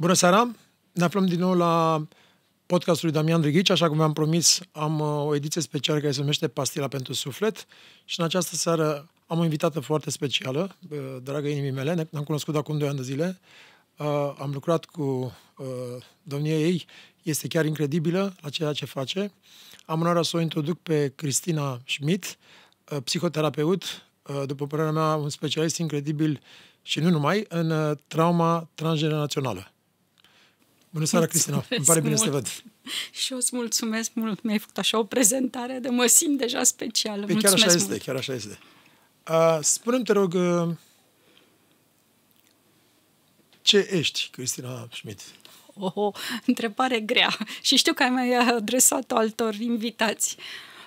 Bună seara! Ne aflăm din nou la podcastul lui Damian Drăghici. Așa cum v-am promis, am uh, o ediție specială care se numește Pastila pentru suflet și în această seară am o invitată foarte specială, uh, dragă inimii mele. Ne-am cunoscut acum 2 ani de zile. Uh, am lucrat cu domnia ei. Este chiar incredibilă la ceea ce face. Am onoarea să o introduc pe Cristina Schmidt, psihoterapeut, după părerea mea, un specialist incredibil și nu numai, în trauma transgenerațională. Bună seara, Cristina! Îmi pare bine mult. să te văd! Și eu îți mulțumesc mult! Mi-ai făcut așa o prezentare de mă simt deja specială. Păi chiar așa mult. este, chiar așa este. Uh, spune te rog, uh, ce ești, Cristina Schmidt? O, oh, oh, întrebare grea și știu că ai mai adresat-o altor invitați.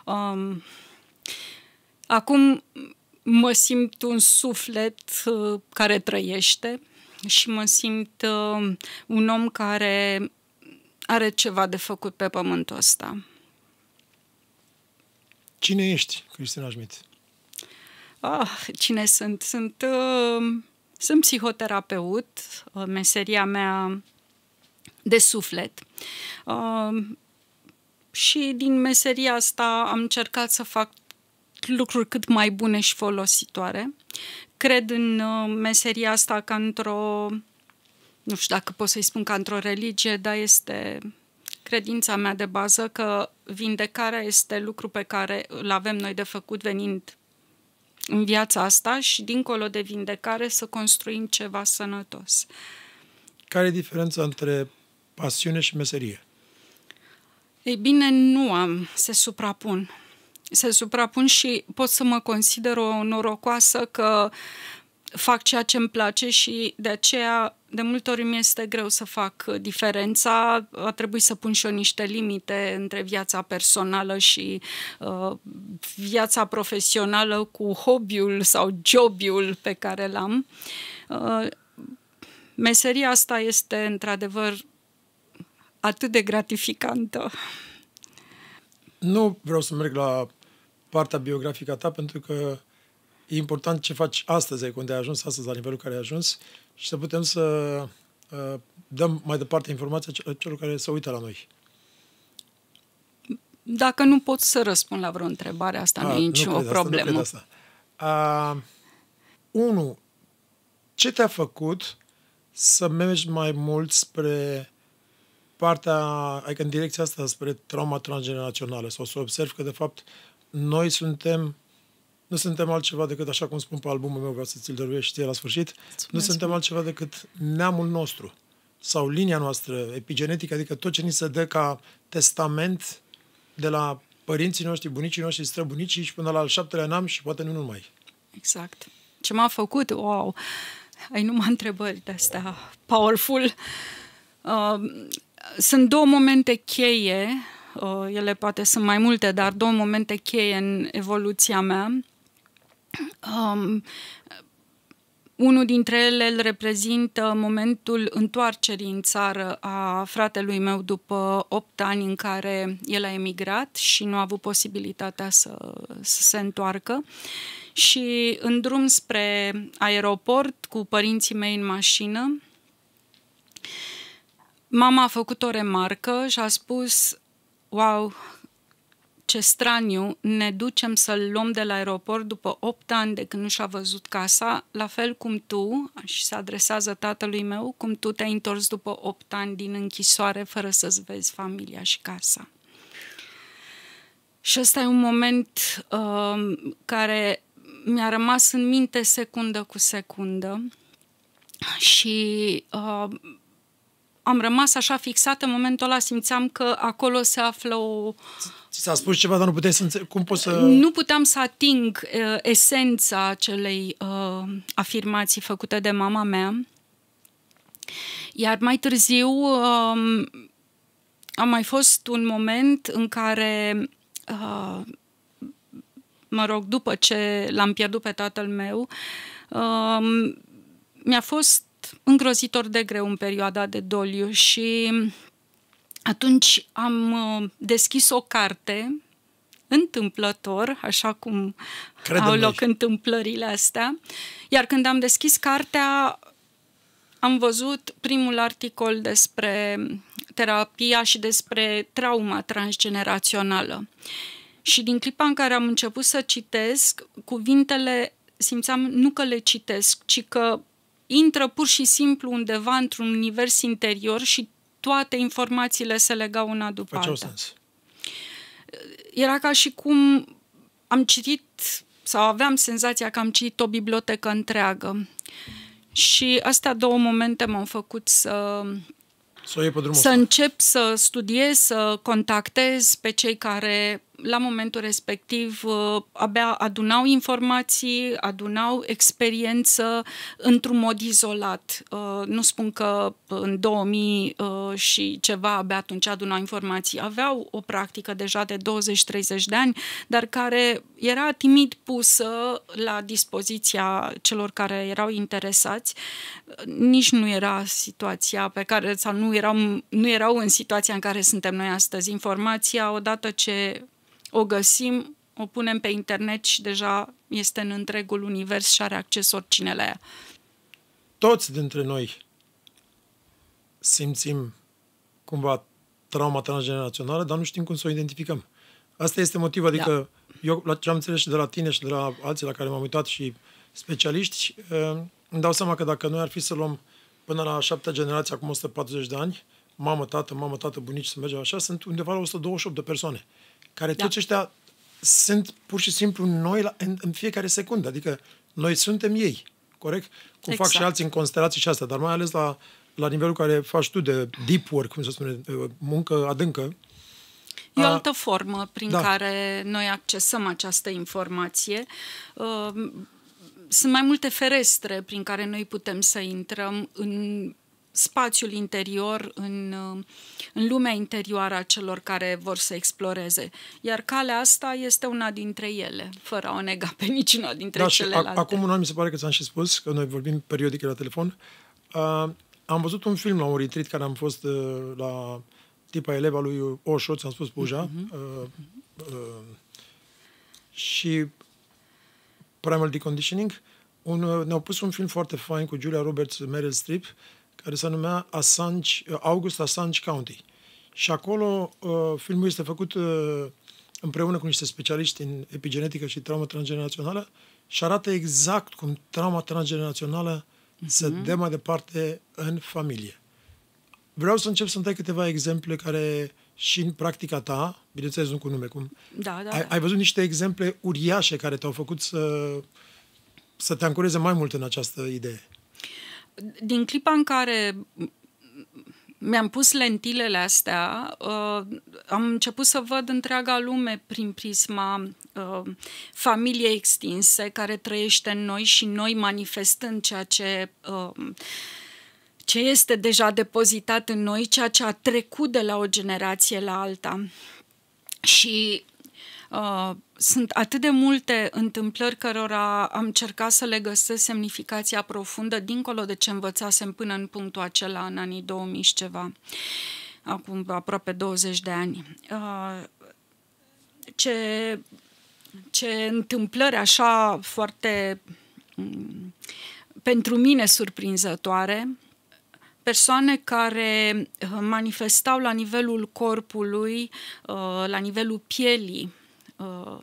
Um, acum mă simt un suflet uh, care trăiește, și mă simt uh, un om care are ceva de făcut pe pământul ăsta. Cine ești, Cristina Schmidt? Ah, cine sunt? Sunt, uh, sunt psihoterapeut, uh, meseria mea de suflet. Uh, și din meseria asta am încercat să fac lucruri cât mai bune și folositoare, cred în uh, meseria asta ca într-o, nu știu dacă pot să-i spun ca într-o religie, dar este credința mea de bază că vindecarea este lucru pe care îl avem noi de făcut venind în viața asta și dincolo de vindecare să construim ceva sănătos. Care e diferența între pasiune și meserie? Ei bine, nu am, se suprapun se suprapun și pot să mă consider o norocoasă că fac ceea ce îmi place și de aceea de multe ori mi este greu să fac diferența. A trebuit să pun și eu niște limite între viața personală și uh, viața profesională cu hobby-ul sau job-ul pe care l-am. Uh, meseria asta este într-adevăr atât de gratificantă. Nu vreau să merg la partea biografică a ta, pentru că e important ce faci astăzi, când ai ajuns astăzi, la nivelul care ai ajuns, și să putem să uh, dăm mai departe informația celor care se uită la noi. Dacă nu pot să răspund la vreo întrebare, asta a, nu ah, e nicio problemă. Asta, nu asta. Uh, unu, ce te-a făcut să mergi mai mult spre partea, adică în direcția asta, spre trauma transgenerațională, sau să observi că, de fapt, noi suntem nu suntem altceva decât, așa cum spun pe albumul meu, vreau să ți-l dăruiești ție la sfârșit, Mulțumesc. nu suntem altceva decât neamul nostru sau linia noastră epigenetică, adică tot ce ni se dă ca testament de la părinții noștri, bunicii noștri, străbunicii și până la al șaptelea neam și poate nu numai. Exact. Ce m-a făcut? Wow! Ai numai întrebări de-astea powerful. Uh, sunt două momente cheie Uh, ele poate sunt mai multe, dar două momente cheie în evoluția mea. Um, unul dintre ele îl reprezintă momentul întoarcerii în țară a fratelui meu după 8 ani în care el a emigrat și nu a avut posibilitatea să, să se întoarcă. Și în drum spre aeroport cu părinții mei în mașină, mama a făcut o remarcă și a spus wow, ce straniu, ne ducem să-l luăm de la aeroport după 8 ani de când nu și-a văzut casa, la fel cum tu, și se adresează tatălui meu, cum tu te-ai întors după 8 ani din închisoare fără să-ți vezi familia și casa. Și ăsta e un moment uh, care mi-a rămas în minte secundă cu secundă și uh, am rămas așa fixată, în momentul ăla simțeam că acolo se află o... Ți s-a spus ceva, dar nu puteai să înțe- cum poți să... Nu puteam să ating uh, esența acelei uh, afirmații făcute de mama mea. Iar mai târziu uh, a mai fost un moment în care, uh, mă rog, după ce l-am pierdut pe tatăl meu, uh, mi-a fost îngrozitor de greu în perioada de doliu și atunci am uh, deschis o carte întâmplător, așa cum Credem au loc noi. întâmplările astea. Iar când am deschis cartea, am văzut primul articol despre terapia și despre trauma transgenerațională. Și din clipa în care am început să citesc, cuvintele simțeam nu că le citesc, ci că intră pur și simplu undeva într-un univers interior și toate informațiile se legau una după alta. sens. Era ca și cum am citit sau aveam senzația că am citit o bibliotecă întreagă. Și astea două momente m-au făcut să o pe drumul să încep să studiez, să contactez pe cei care la momentul respectiv uh, abia adunau informații, adunau experiență într-un mod izolat. Uh, nu spun că în 2000 uh, și ceva abia atunci adunau informații. Aveau o practică deja de 20-30 de ani, dar care era timid pusă la dispoziția celor care erau interesați. Nici nu era situația pe care, sau nu erau, nu erau în situația în care suntem noi astăzi. Informația, odată ce o găsim, o punem pe internet și deja este în întregul univers și are acces oricine la ea. Toți dintre noi simțim cumva trauma transgenerațională, dar nu știm cum să o identificăm. Asta este motivul, da. adică da. eu la ce am înțeles și de la tine și de la alții la care m-am uitat și specialiști, uh, îmi dau seama că dacă noi ar fi să luăm până la șaptea generație, acum 140 de ani, mamă, tată, mamă, tată, bunici, să mergem așa, sunt undeva la 128 de persoane care da. toți ăștia sunt pur și simplu noi la, în, în fiecare secundă. Adică noi suntem ei, corect? Cum exact. fac și exact. alții în constelații și asta, dar mai ales la, la nivelul care faci tu de deep work, cum se spune, uh, muncă adâncă. E o altă formă prin da. care noi accesăm această informație. Uh, sunt mai multe ferestre prin care noi putem să intrăm în spațiul interior, în, uh, în lumea interioară a celor care vor să exploreze. Iar calea asta este una dintre ele, fără a o nega pe niciuna dintre da, celelalte. Și acum un an mi se pare că ți-am și spus, că noi vorbim periodic la telefon, uh, am văzut un film la un retreat care am fost uh, la tipa eleva lui Osho, ți-am spus Puja, uh-huh. uh, uh, și Primal Deconditioning, un, uh, ne-au pus un film foarte fain cu Julia Roberts, Meryl Streep, uh, care se numea Assange, uh, August Assange County. Și acolo uh, filmul este făcut uh, împreună cu niște specialiști în epigenetică și traumă transgenerațională și arată exact cum trauma transgenerațională uh-huh. se mhm. dă mai departe în familie. Vreau să încep să-mi dai câteva exemple care și în practica ta, bineînțeles nu cu nume, cum, da, da, ai, da. ai văzut niște exemple uriașe care te-au făcut să, să te ancoreze mai mult în această idee din clipa în care mi-am pus lentilele astea, uh, am început să văd întreaga lume prin prisma uh, familiei extinse care trăiește în noi și noi manifestând ceea ce uh, ce este deja depozitat în noi, ceea ce a trecut de la o generație la alta. Și Uh, sunt atât de multe întâmplări cărora am încercat să le găsesc semnificația profundă dincolo de ce învățasem până în punctul acela în anii 2000 și ceva, acum aproape 20 de ani. Uh, ce, ce întâmplări așa foarte mm, pentru mine surprinzătoare, persoane care uh, manifestau la nivelul corpului, la nivelul pielii, Uh,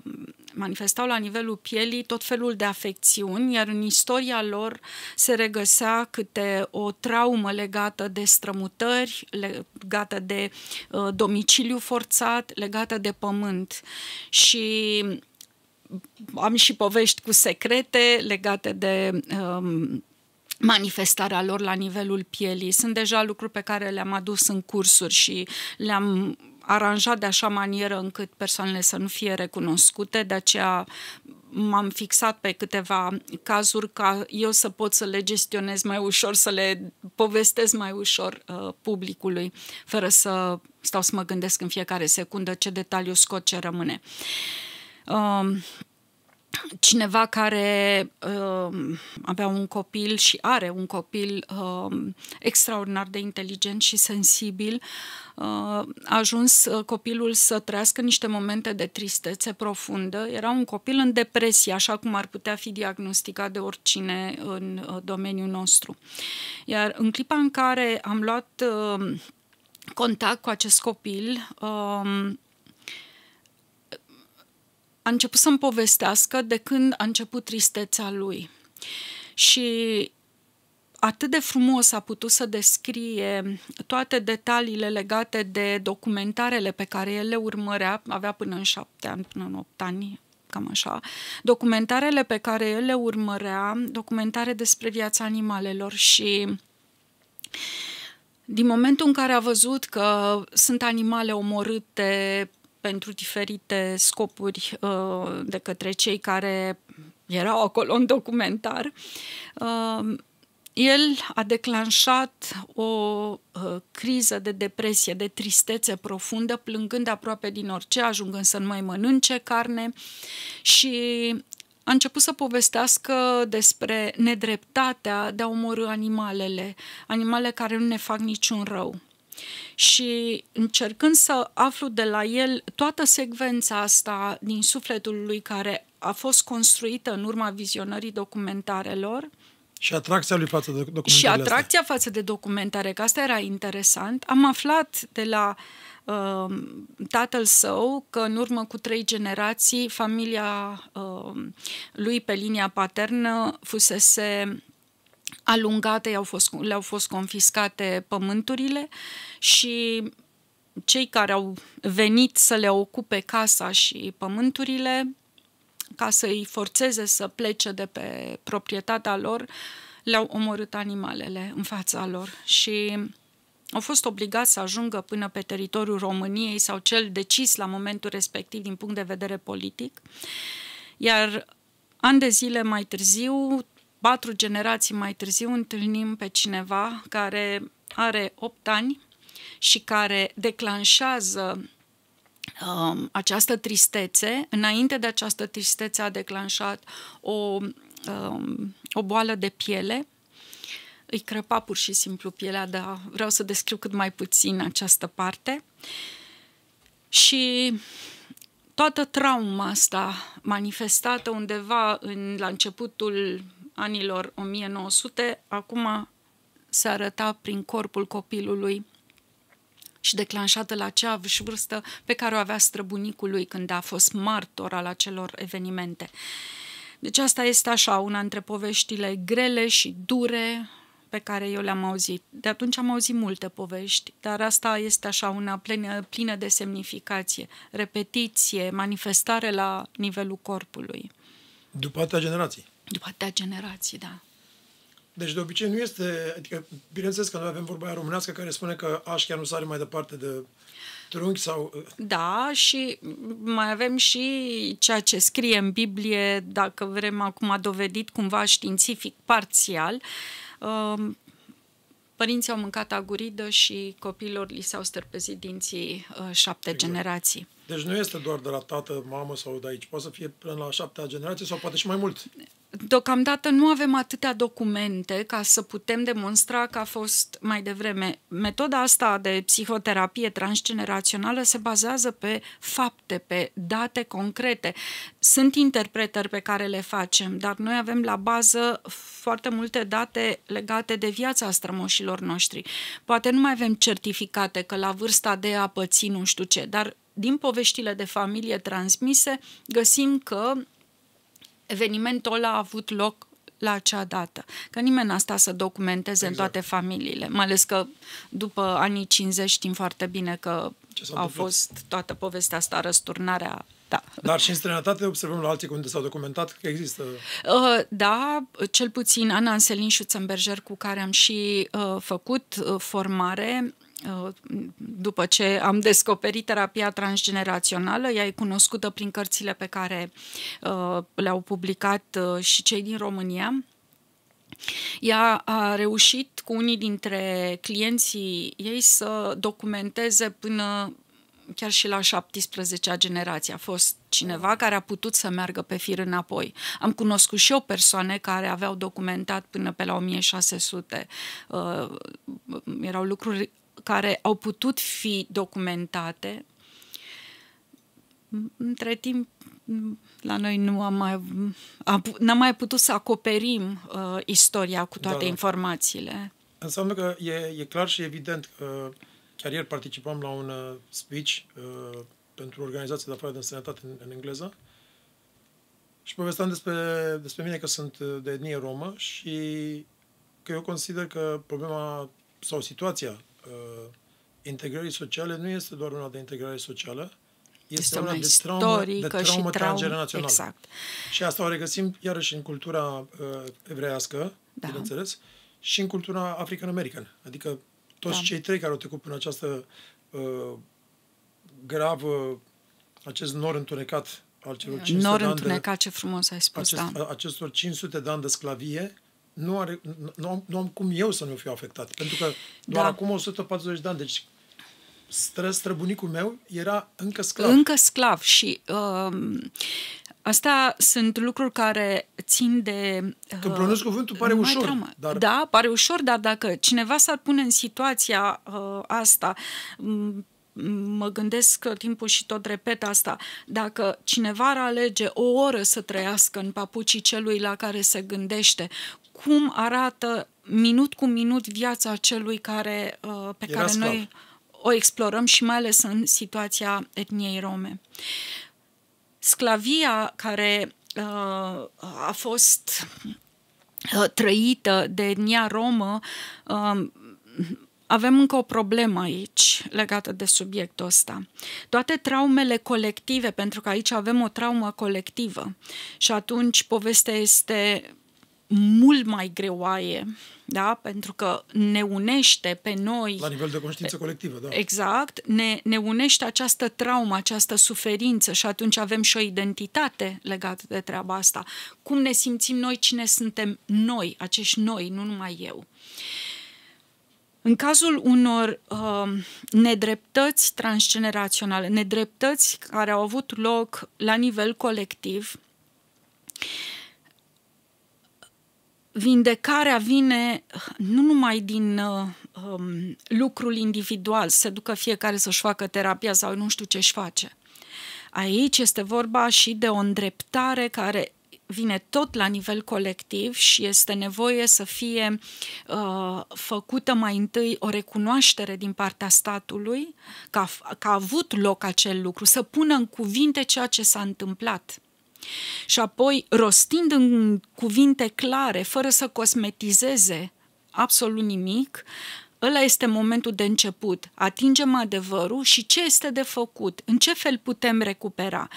manifestau la nivelul pielii tot felul de afecțiuni, iar în istoria lor se regăsea câte o traumă legată de strămutări, legată de uh, domiciliu forțat, legată de pământ. Și am și povești cu secrete legate de um, manifestarea lor la nivelul pielii. Sunt deja lucruri pe care le-am adus în cursuri și le-am aranjat de așa manieră încât persoanele să nu fie recunoscute, de aceea m-am fixat pe câteva cazuri ca eu să pot să le gestionez mai ușor, să le povestesc mai ușor uh, publicului, fără să stau să mă gândesc în fiecare secundă ce detaliu scot, ce rămâne. Uh, cineva care uh, avea un copil și are un copil uh, extraordinar de inteligent și sensibil, uh, a ajuns uh, copilul să trăiască niște momente de tristețe profundă. Era un copil în depresie, așa cum ar putea fi diagnosticat de oricine în uh, domeniul nostru. Iar în clipa în care am luat uh, contact cu acest copil, uh, a început să-mi povestească de când a început tristețea lui. Și atât de frumos a putut să descrie toate detaliile legate de documentarele pe care el le urmărea, avea până în șapte ani, până în opt ani, cam așa, documentarele pe care el le urmărea, documentare despre viața animalelor și din momentul în care a văzut că sunt animale omorâte, pentru diferite scopuri uh, de către cei care erau acolo în documentar, uh, el a declanșat o uh, criză de depresie, de tristețe profundă, plângând aproape din orice, ajungând să nu mai mănânce carne și a început să povestească despre nedreptatea de a omorâ animalele, animale care nu ne fac niciun rău și încercând să aflu de la el toată secvența asta din sufletul lui care a fost construită în urma vizionării documentarelor, și atracția lui față de documentare. Și atracția astea. față de documentare, că asta era interesant. Am aflat de la uh, tatăl său că în urmă cu trei generații familia uh, lui pe linia paternă fusese alungate, le-au fost, le fost confiscate pământurile și cei care au venit să le ocupe casa și pământurile, ca să îi forțeze să plece de pe proprietatea lor, le-au omorât animalele în fața lor și au fost obligați să ajungă până pe teritoriul României sau cel decis la momentul respectiv din punct de vedere politic. Iar ani de zile mai târziu, patru generații mai târziu întâlnim pe cineva care are 8 ani și care declanșează um, această tristețe. Înainte de această tristețe a declanșat o, um, o boală de piele. Îi crăpa pur și simplu pielea, dar vreau să descriu cât mai puțin această parte. Și toată trauma asta manifestată undeva în, la începutul anilor 1900, acum se arăta prin corpul copilului și declanșată la cea vârstă pe care o avea străbunicul lui când a fost martor al acelor evenimente. Deci asta este așa, una dintre poveștile grele și dure pe care eu le-am auzit. De atunci am auzit multe povești, dar asta este așa una plină, plină de semnificație, repetiție, manifestare la nivelul corpului. După atâtea generații. După atâtea generații, da. Deci de obicei nu este, adică bineînțeles că noi avem vorba aia românească care spune că aș chiar nu sare mai departe de trunchi sau... Uh, da, și mai avem și ceea ce scrie în Biblie, dacă vrem acum dovedit cumva științific parțial, um, părinții au mâncat aguridă și copiilor li s-au stârpezit dinții uh, șapte exact. generații. Deci nu este doar de la tată, mamă sau de aici, poate să fie până la șaptea generație sau poate și mai mult. Deocamdată nu avem atâtea documente ca să putem demonstra că a fost mai devreme. Metoda asta de psihoterapie transgenerațională se bazează pe fapte, pe date concrete. Sunt interpretări pe care le facem, dar noi avem la bază foarte multe date legate de viața strămoșilor noștri. Poate nu mai avem certificate că la vârsta de a păți nu știu ce, dar din poveștile de familie transmise găsim că evenimentul ăla a avut loc la acea dată. Că nimeni n-a stat să documenteze exact. în toate familiile, mai ales că după anii 50 știm foarte bine că a fost toată povestea asta, răsturnarea da. Dar și în străinătate observăm la alții unde s-a documentat că există... Uh, da, cel puțin Ana Anselin Schutzenberger, cu care am și uh, făcut uh, formare, Uh, după ce am descoperit terapia transgenerațională, ea e cunoscută prin cărțile pe care uh, le-au publicat uh, și cei din România. Ea a reușit cu unii dintre clienții ei să documenteze până chiar și la 17-a generație. A fost cineva care a putut să meargă pe fir înapoi. Am cunoscut și eu persoane care aveau documentat până pe la 1600. Uh, erau lucruri care au putut fi documentate. Între timp, la noi nu am mai, n-am mai putut să acoperim uh, istoria cu toate da, da. informațiile. Înseamnă că e, e clar și evident că chiar ieri participam la un uh, speech uh, pentru organizația de afară de sănătate în, în engleză și povesteam despre, despre mine că sunt uh, de etnie romă și că eu consider că problema sau situația Uh, integrării sociale nu este doar una de integrare socială, este, este una, una de traumă, de traumă și transgenerațională. Exact. Și asta o regăsim iarăși în cultura uh, evreiască, da. bineînțeles, și în cultura african-americană. Adică toți da. cei trei care au trecut prin această uh, gravă, acest nor întunecat al celor 500 nor de ani Nor întunecat, de, ce frumos ai spus, acest, da. acestor 500 de ani de sclavie, nu, are, nu, am, nu am cum eu să nu fiu afectat. Pentru că da. doar da. acum 140 de ani, deci stră, străbunicul meu era încă sclav. Încă sclav și um, Asta sunt lucruri care țin de... Când uh, pronunți cuvântul pare ușor. Dar... Da, pare ușor, dar dacă cineva s-ar pune în situația uh, asta, mă gândesc timpul și tot repet asta, dacă cineva ar alege o oră să trăiască în papucii celui la care se gândește, cum arată minut cu minut viața celui care, uh, pe Era care sclav. noi o explorăm și mai ales în situația etniei rome. Sclavia care uh, a fost uh, trăită de etnia romă, um, avem încă o problemă aici legată de subiectul ăsta. Toate traumele colective, pentru că aici avem o traumă colectivă și atunci povestea este mult mai greoaie, da? pentru că ne unește pe noi. La nivel de conștiință colectivă, da. Exact, ne, ne unește această traumă, această suferință și atunci avem și o identitate legată de treaba asta. Cum ne simțim noi, cine suntem noi, acești noi, nu numai eu. În cazul unor uh, nedreptăți transgeneraționale, nedreptăți care au avut loc la nivel colectiv, uh, vindecarea vine hm, nu numai din uh, um, lucrul individual, se ducă fiecare să-și facă terapia sau nu știu ce-și face. Aici este vorba și de o îndreptare care vine tot la nivel colectiv și este nevoie să fie uh, făcută mai întâi o recunoaștere din partea statului că a, că a avut loc acel lucru, să pună în cuvinte ceea ce s-a întâmplat și apoi, rostind în cuvinte clare, fără să cosmetizeze absolut nimic, ăla este momentul de început. Atingem adevărul și ce este de făcut, în ce fel putem recupera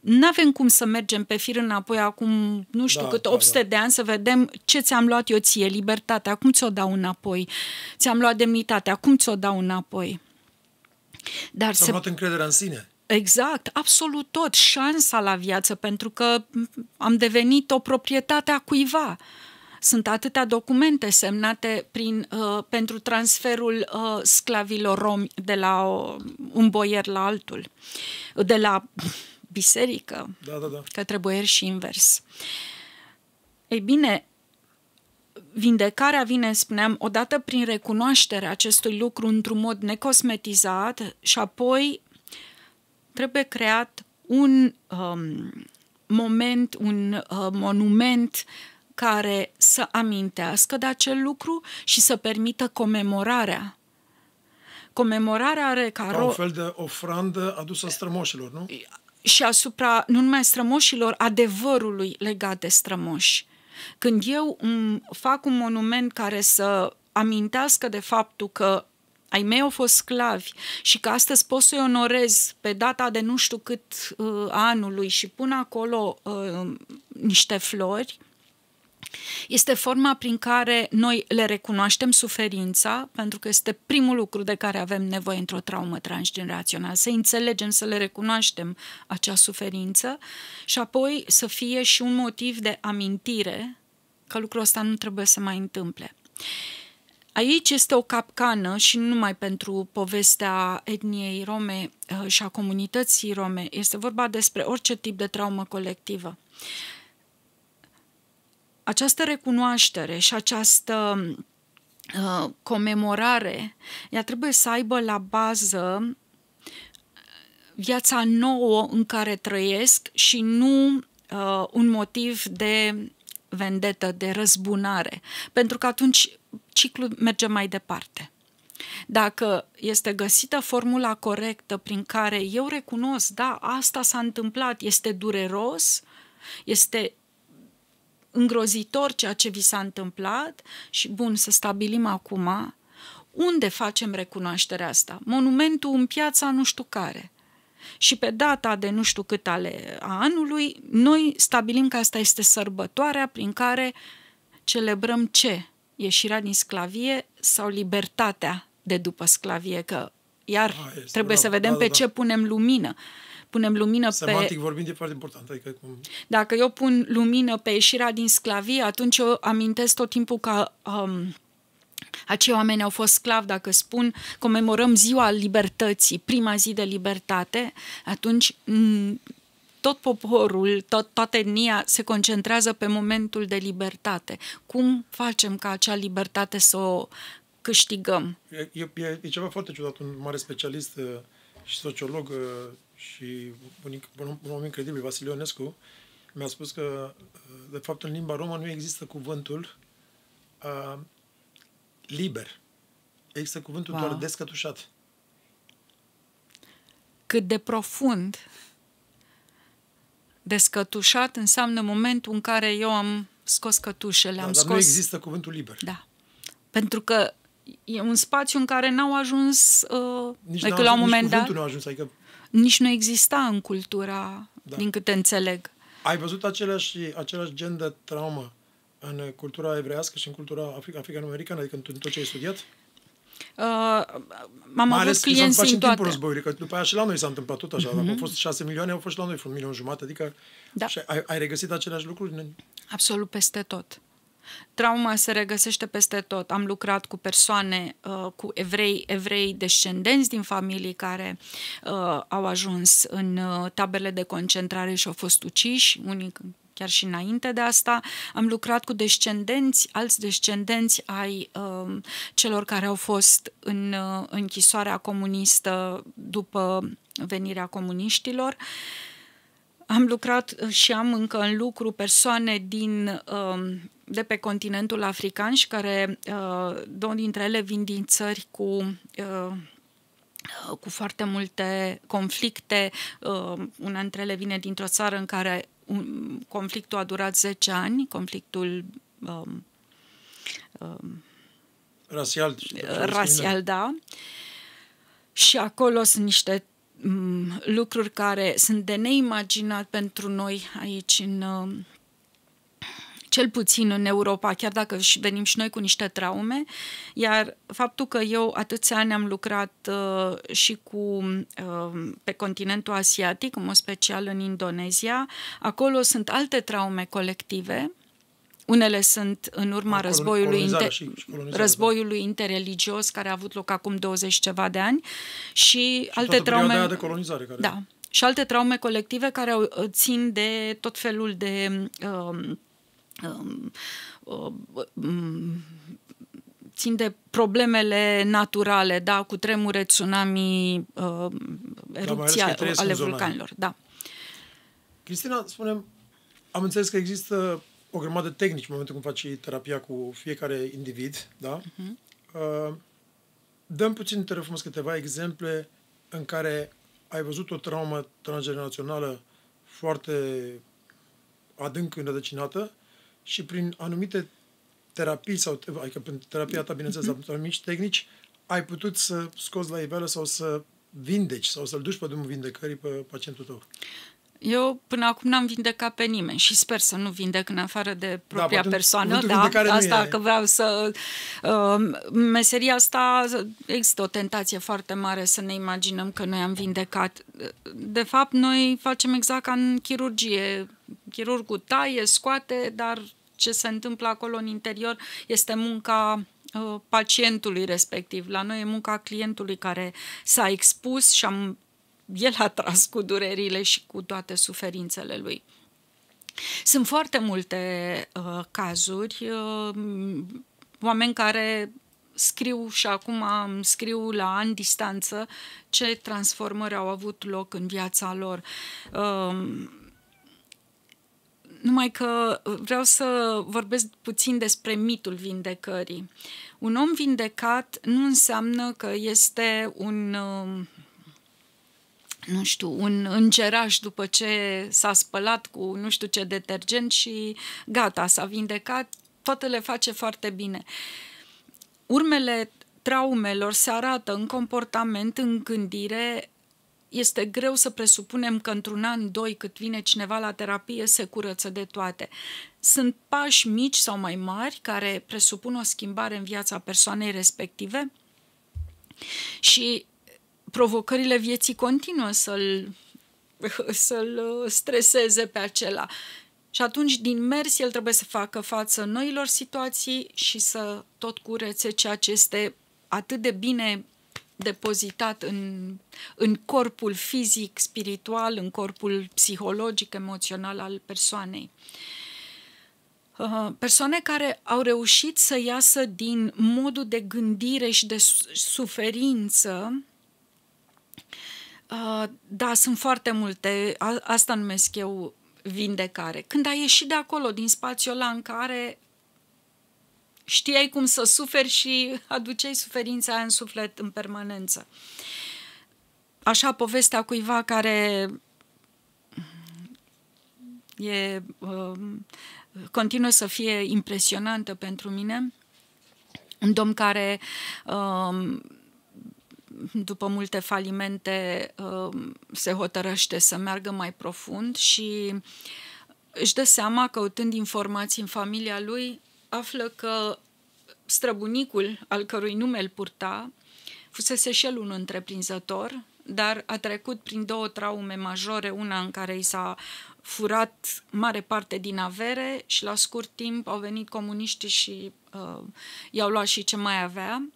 nu avem cum să mergem pe fir înapoi acum, nu știu da, cât, 800 da, da. de ani să vedem ce ți-am luat eu ție, libertatea, acum ți-o dau înapoi, ți-am luat demnitatea, acum ți-o dau înapoi. Dar am se... luat încrederea în sine. Exact, absolut tot. Șansa la viață, pentru că am devenit o proprietate a cuiva. Sunt atâtea documente semnate prin, uh, pentru transferul uh, sclavilor romi de la uh, un boier la altul, de la biserică da, da, da. către boier și invers. Ei bine, vindecarea vine, spuneam, odată prin recunoașterea acestui lucru într-un mod necosmetizat și apoi trebuie creat un um, moment, un uh, monument care să amintească de acel lucru și să permită comemorarea comemorarea are ca, ca un fel de ofrandă adusă strămoșilor, nu? Și asupra, nu numai strămoșilor, adevărului legat de strămoși. Când eu fac un monument care să amintească de faptul că ai mei au fost sclavi și că astăzi pot să-i onorez pe data de nu știu cât uh, anului și pun acolo uh, niște flori, este forma prin care noi le recunoaștem suferința, pentru că este primul lucru de care avem nevoie într-o traumă transgenerațională, să înțelegem, să le recunoaștem acea suferință și apoi să fie și un motiv de amintire că lucrul ăsta nu trebuie să mai întâmple. Aici este o capcană și nu numai pentru povestea etniei rome eh, și a comunității rome. Este vorba despre orice tip de traumă colectivă. Această recunoaștere și această uh, comemorare, ea trebuie să aibă la bază eh, viața nouă în care trăiesc și nu uh, un motiv de vendetă, de răzbunare. Pentru că atunci ciclul merge mai departe. Dacă este găsită formula corectă prin care eu recunosc, da, asta s-a întâmplat, este dureros, este îngrozitor ceea ce vi s-a întâmplat și bun, să stabilim acum unde facem recunoașterea asta. Monumentul în piața nu știu care. Și pe data de nu știu cât ale a anului, noi stabilim că asta este sărbătoarea prin care celebrăm ce? ieșirea din sclavie sau libertatea de după sclavie, că iar A, ah, este, trebuie bravo, să vedem da, pe da, ce da. punem lumină. Punem lumină Semantic pe... vorbind e foarte important. Adică cum... Dacă eu pun lumină pe ieșirea din sclavie, atunci eu amintesc tot timpul că um, acei oameni au fost sclavi, dacă spun comemorăm ziua libertății, prima zi de libertate, atunci mm, tot poporul, tot, toată etnia se concentrează pe momentul de libertate. Cum facem ca acea libertate să o câștigăm? E, e, e ceva foarte ciudat. Un mare specialist uh, și sociolog uh, și un, un, un om incredibil, Vasile Ionescu, mi-a spus că, uh, de fapt, în limba română nu există cuvântul uh, liber. Există cuvântul wow. doar descătușat. Cât de profund Descătușat înseamnă momentul în care eu am scos cătușele, da, am dar scos... nu există cuvântul liber. Da. Pentru că e un spațiu în care n-au ajuns... Uh, nici adică la un moment dat... nu a ajuns, adică... Nici nu exista în cultura, da. din câte înțeleg. Ai văzut același, același gen de traumă în cultura evrească și în cultura africană-americană, adică în tot ce ai studiat? Uh, am Mai avut clienți în toate. timpul războiului, că după aia și la noi s-a întâmplat tot așa. Mm-hmm. Dacă au fost 6 milioane, au fost la noi un milion jumate, adică da. și ai, ai regăsit aceleași lucruri? Absolut peste tot. Trauma se regăsește peste tot. Am lucrat cu persoane, uh, cu evrei, evrei descendenți din familii care uh, au ajuns în uh, tabele de concentrare și au fost uciși, unii chiar și înainte de asta. Am lucrat cu descendenți, alți descendenți ai uh, celor care au fost în uh, închisoarea comunistă după venirea comuniștilor. Am lucrat uh, și am încă în lucru persoane din, um, de pe continentul african și care, uh, două dintre ele vin din țări cu uh, cu foarte multe conflicte. Una dintre ele vine dintr-o țară în care un, conflictul a durat 10 ani, conflictul um, um, rasial, uh, rasial da. Și acolo sunt niște um, lucruri care sunt de neimaginat pentru noi aici în, um, cel puțin în Europa, chiar dacă și venim și noi cu niște traume, iar faptul că eu atâția ani am lucrat uh, și cu uh, pe continentul asiatic, în mod special în Indonezia, acolo sunt alte traume colective, unele sunt în urma Colon, războiului, inter, și, și da. războiului interreligios care a avut loc acum 20 ceva de ani și, și alte traume de colonizare care... Da. Și alte traume colective care au, țin de tot felul de uh, Um, um, țin de problemele naturale, da, cu tremure, tsunami, uh, erupția da, ale vulcanilor. Da. Cristina, spunem, am înțeles că există o grămadă de tehnici în momentul când faci terapia cu fiecare individ, da? Uh-huh. Uh, dăm puțin, te rog frumos, câteva exemple în care ai văzut o traumă transgenerațională foarte adânc înrădăcinată și prin anumite terapii, sau, adică prin terapia ta, bineînțeles, dar prin mici tehnici, ai putut să scoți la iveală sau să vindeci sau să-l duci pe drumul vindecării pe pacientul tău? Eu până acum n-am vindecat pe nimeni și sper să nu vindec în afară de da, propria da, persoană. Da, asta că vreau să... Uh, meseria asta, există o tentație foarte mare să ne imaginăm că noi am vindecat. De fapt, noi facem exact ca în chirurgie chirurgul taie, scoate, dar ce se întâmplă acolo în interior este munca uh, pacientului respectiv. La noi e munca clientului care s-a expus și am, el a tras cu durerile și cu toate suferințele lui. Sunt foarte multe uh, cazuri, uh, oameni care scriu și acum scriu la an distanță ce transformări au avut loc în viața lor. Uh, numai că vreau să vorbesc puțin despre mitul vindecării. Un om vindecat nu înseamnă că este un um, nu știu, un îngeraș după ce s-a spălat cu nu știu ce detergent și gata, s-a vindecat, toate le face foarte bine. Urmele traumelor se arată în comportament, în gândire, este greu să presupunem că într-un an, doi, cât vine cineva la terapie, se curăță de toate. Sunt pași mici sau mai mari care presupun o schimbare în viața persoanei respective și provocările vieții continuă să-l, să-l uh, streseze pe acela. Și atunci, din mers, el trebuie să facă față noilor situații și să tot curețe ceea ce este atât de bine depozitat în, în corpul fizic, spiritual, în corpul psihologic, emoțional al persoanei. Uh, persoane care au reușit să iasă din modul de gândire și de suferință, uh, da, sunt foarte multe, asta numesc eu vindecare. Când ai ieșit de acolo, din spațiul ăla în care știai cum să suferi și aduceai suferința aia în suflet în permanență. Așa povestea cuiva care e, um, continuă să fie impresionantă pentru mine. Un domn care, um, după multe falimente, um, se hotărăște să meargă mai profund și își dă seama, căutând informații în familia lui, află că străbunicul al cărui nume îl purta fusese și el un întreprinzător, dar a trecut prin două traume majore, una în care i s-a furat mare parte din avere și la scurt timp au venit comuniștii și uh, i-au luat și ce mai avea.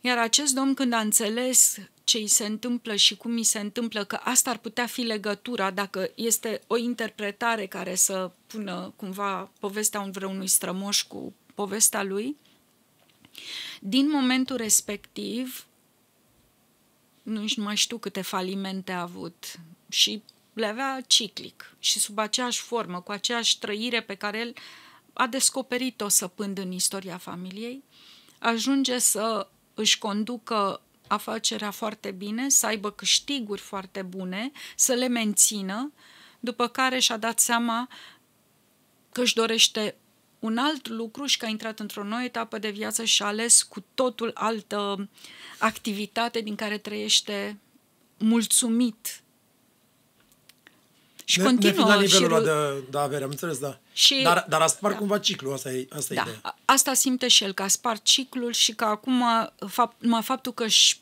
Iar acest domn când a înțeles ce îi se întâmplă și cum îi se întâmplă, că asta ar putea fi legătura dacă este o interpretare care să pună cumva povestea vreunui strămoș cu povestea lui, din momentul respectiv, nu mai știu câte falimente a avut și le avea ciclic și sub aceeași formă, cu aceeași trăire pe care el a descoperit-o săpând în istoria familiei, ajunge să își conducă afacerea foarte bine, să aibă câștiguri foarte bune, să le mențină, după care și-a dat seama că își dorește un alt lucru și că a intrat într-o nouă etapă de viață și a ales cu totul altă activitate din care trăiește mulțumit și ne, continuă. Ne la nivelul și... de, de avere, am înțeles, da. Și, dar, dar a spart da. cumva ciclul, asta e, asta da. e ideea. Asta simte și el, că a spart ciclul și că acum fapt, numai faptul că își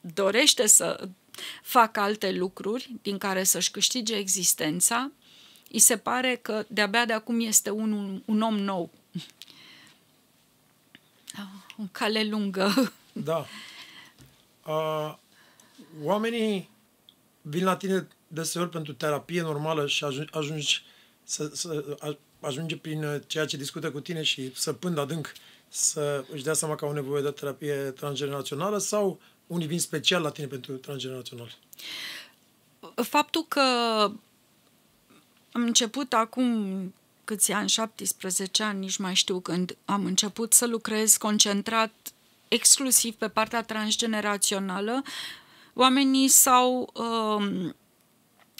dorește să facă alte lucruri din care să-și câștige existența, îi se pare că de-abia de acum este un, un om nou. Un ah, cale lungă. Da. Uh, oamenii vin la tine deseori pentru terapie normală și ajungi să, să ajunge prin uh, ceea ce discută cu tine și să pând adânc să își dea seama că au nevoie de terapie transgenerațională sau unii vin special la tine pentru transgenerațional? Faptul că am început acum câți ani, 17 ani, nici mai știu când, am început să lucrez concentrat exclusiv pe partea transgenerațională, oamenii s-au uh,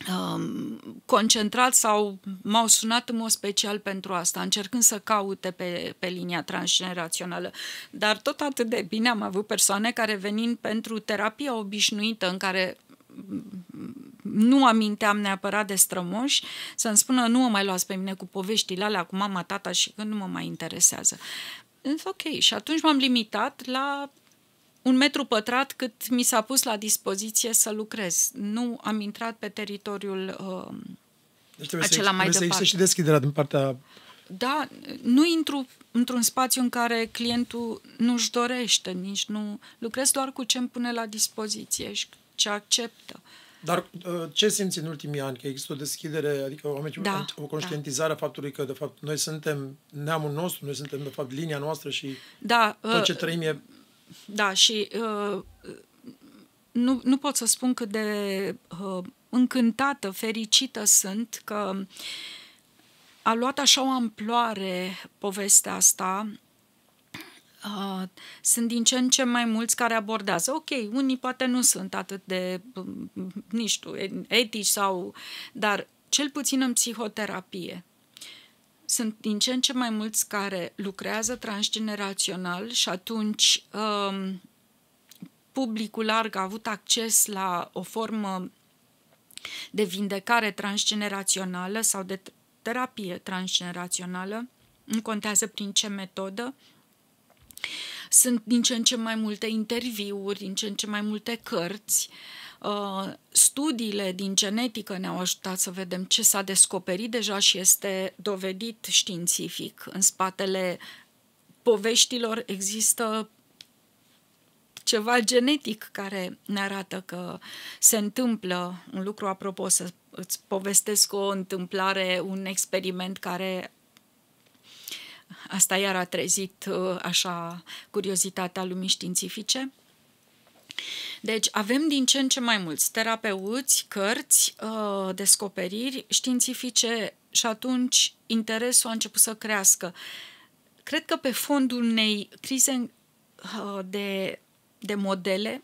Um, concentrat sau m-au sunat în mod special pentru asta, încercând să caute pe, pe linia transgenerațională. Dar tot atât de bine am avut persoane care venind pentru terapia obișnuită în care nu aminteam neapărat de strămoși, să-mi spună nu mă mai luați pe mine cu poveștile alea cu mama, tata și că nu mă mai interesează. Însă ok, și atunci m-am limitat la un metru pătrat cât mi s-a pus la dispoziție să lucrez. Nu am intrat pe teritoriul uh, deci acela să, mai departe. Deci și deschiderea din partea... Da, nu intru într-un spațiu în care clientul nu-și dorește, nici nu... Lucrez doar cu ce îmi pune la dispoziție și ce acceptă. Dar uh, ce simți în ultimii ani? Că există o deschidere, adică oamenii, da, o da. conștientizare da. a faptului că, de fapt, noi suntem neamul nostru, noi suntem, de fapt, linia noastră și da, tot ce uh, trăim e da, și uh, nu, nu pot să spun cât de uh, încântată, fericită sunt că a luat așa o amploare povestea asta. Uh, sunt din ce în ce mai mulți care abordează. Ok, unii poate nu sunt atât de, uh, nici știu, etici sau, dar cel puțin în psihoterapie sunt din ce în ce mai mulți care lucrează transgenerațional și atunci um, publicul larg a avut acces la o formă de vindecare transgenerațională sau de terapie transgenerațională, nu contează prin ce metodă. Sunt din ce în ce mai multe interviuri, din ce în ce mai multe cărți. Uh, Uh, studiile din genetică ne-au ajutat să vedem ce s-a descoperit deja și este dovedit științific. În spatele poveștilor există ceva genetic care ne arată că se întâmplă un lucru. Apropo, să îți povestesc o întâmplare, un experiment care asta iar a trezit uh, așa curiozitatea lumii științifice. Deci avem din ce în ce mai mulți terapeuți, cărți, uh, descoperiri științifice și atunci interesul a început să crească. Cred că pe fondul unei crize uh, de, de modele,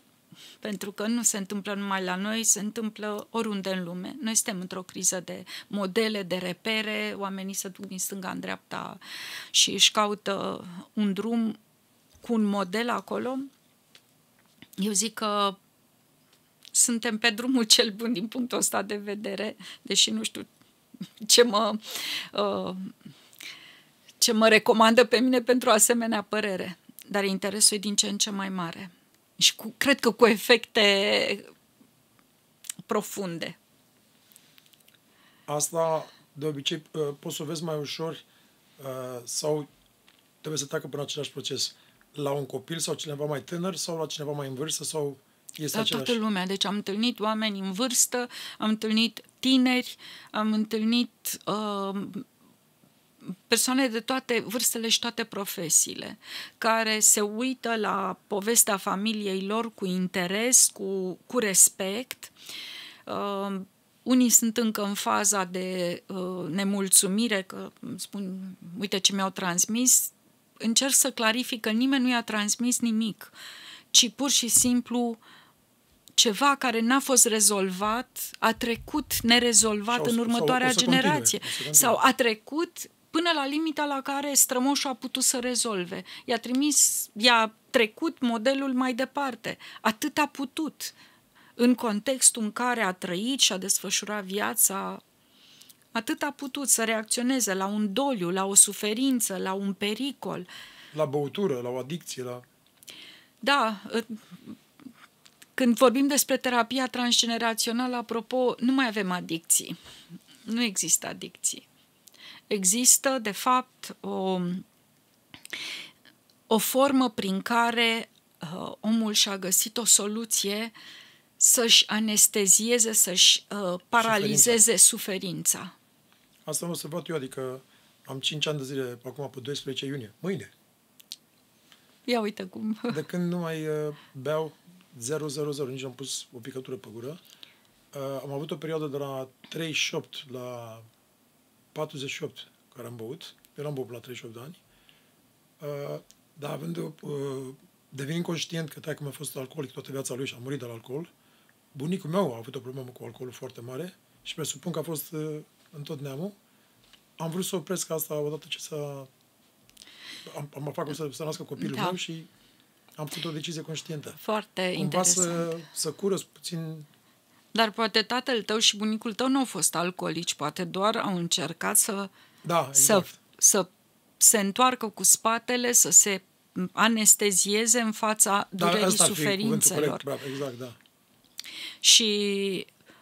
pentru că nu se întâmplă numai la noi, se întâmplă oriunde în lume. Noi suntem într-o criză de modele, de repere, oamenii se duc din stânga în dreapta și își caută un drum cu un model acolo eu zic că suntem pe drumul cel bun din punctul ăsta de vedere, deși nu știu ce mă, uh, ce mă recomandă pe mine pentru asemenea părere. Dar interesul e din ce în ce mai mare. Și cu, cred că cu efecte profunde. Asta, de obicei, uh, poți să o vezi mai ușor uh, sau trebuie să treacă prin același proces la un copil sau cineva mai tânăr sau la cineva mai în vârstă sau este la toată lumea. Deci am întâlnit oameni în vârstă, am întâlnit tineri, am întâlnit uh, persoane de toate vârstele și toate profesiile, care se uită la povestea familiei lor cu interes, cu, cu respect. Uh, unii sunt încă în faza de uh, nemulțumire, că spun, uite ce mi-au transmis, încerc să clarific că nimeni nu i-a transmis nimic, ci pur și simplu ceva care n-a fost rezolvat, a trecut nerezolvat în următoarea sau, generație. Continue, sau a trecut până la limita la care strămoșul a putut să rezolve. I-a trimis, i-a trecut modelul mai departe. Atât a putut. În contextul în care a trăit și a desfășurat viața Atât a putut să reacționeze la un doliu, la o suferință, la un pericol. La băutură, la o adicție, la... Da, când vorbim despre terapia transgenerațională, apropo, nu mai avem adicții. Nu există adicții. Există, de fapt, o, o formă prin care uh, omul și-a găsit o soluție să-și anestezieze, să-și uh, paralizeze suferința. suferința. Asta am observat eu, adică am 5 ani de zile, acum pe 12 iunie, mâine. Ia uite cum. De când nu mai uh, beau 000, nici am pus o picătură pe gură, uh, am avut o perioadă de la 38 la 48 care am băut. Eu am băut la 38 de ani. Uh, dar având, o, devenind conștient că taică cum a fost alcoolic toată viața lui și a murit de la alcool, bunicul meu a avut o problemă cu alcoolul foarte mare și presupun că a fost în tot neamul. Am vrut să opresc asta odată ce s-a... Am, am fac să, să nască copilul da. meu și am făcut o decizie conștientă. Foarte Cumva interesant. să, să curăț puțin dar poate tatăl tău și bunicul tău nu au fost alcoolici, poate doar au încercat să, da, exact. să, să se întoarcă cu spatele, să se anestezieze în fața da, durerii suferințelor. Corect, bravo, exact, da. Și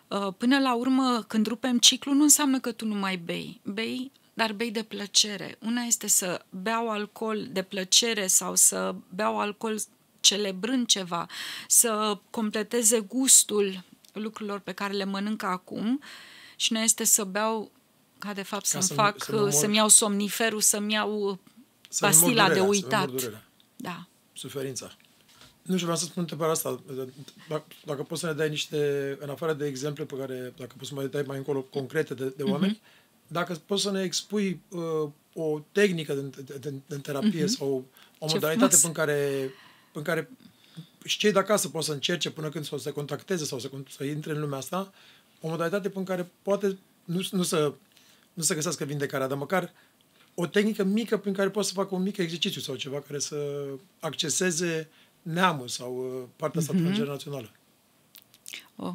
Uh, până la urmă, când rupem ciclu, nu înseamnă că tu nu mai bei. Bei, dar bei de plăcere. Una este să beau alcool de plăcere sau să beau alcool celebrând ceva, să completeze gustul lucrurilor pe care le mănânc acum și nu este să beau ca de fapt să-mi să fac, să mor... să-mi iau somniferul, să-mi iau să pastila de uitat. Să da. Suferința. Nu știu, vreau să spun întrebarea asta. Dacă, dacă poți să ne dai niște, în afară de exemple pe care, dacă poți să mai dai mai încolo, concrete de, de oameni, uh-huh. dacă poți să ne expui uh, o tehnică din, din, din terapie uh-huh. sau o Ce modalitate frumos. în care, în care și cei de acasă pot să încerce până când să se contacteze sau să, să intre în lumea asta, o modalitate în care poate nu, nu, să, nu să găsească vindecarea, dar măcar o tehnică mică prin care poate să facă un mic exercițiu sau ceva care să acceseze neamul sau uh, partea asta mm-hmm. transgenerațională. Oh.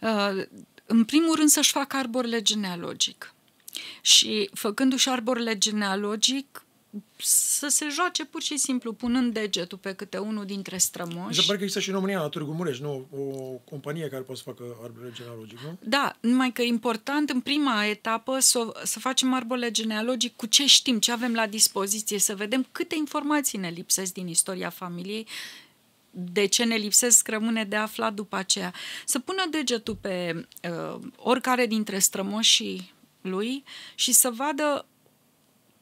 Uh, în primul rând să-și facă arborele genealogic. Și făcându-și arborele genealogic, să se joace pur și simplu punând degetul pe câte unul dintre strămoși. Se pare că există și în România, la Târgu Mureș, nu? O companie care poate să facă arbore genealogic, nu? Da, numai că important în prima etapă să, să facem arbore genealogic cu ce știm, ce avem la dispoziție, să vedem câte informații ne lipsesc din istoria familiei, de ce ne lipsesc rămâne de aflat după aceea. Să pună degetul pe uh, oricare dintre strămoșii lui și să vadă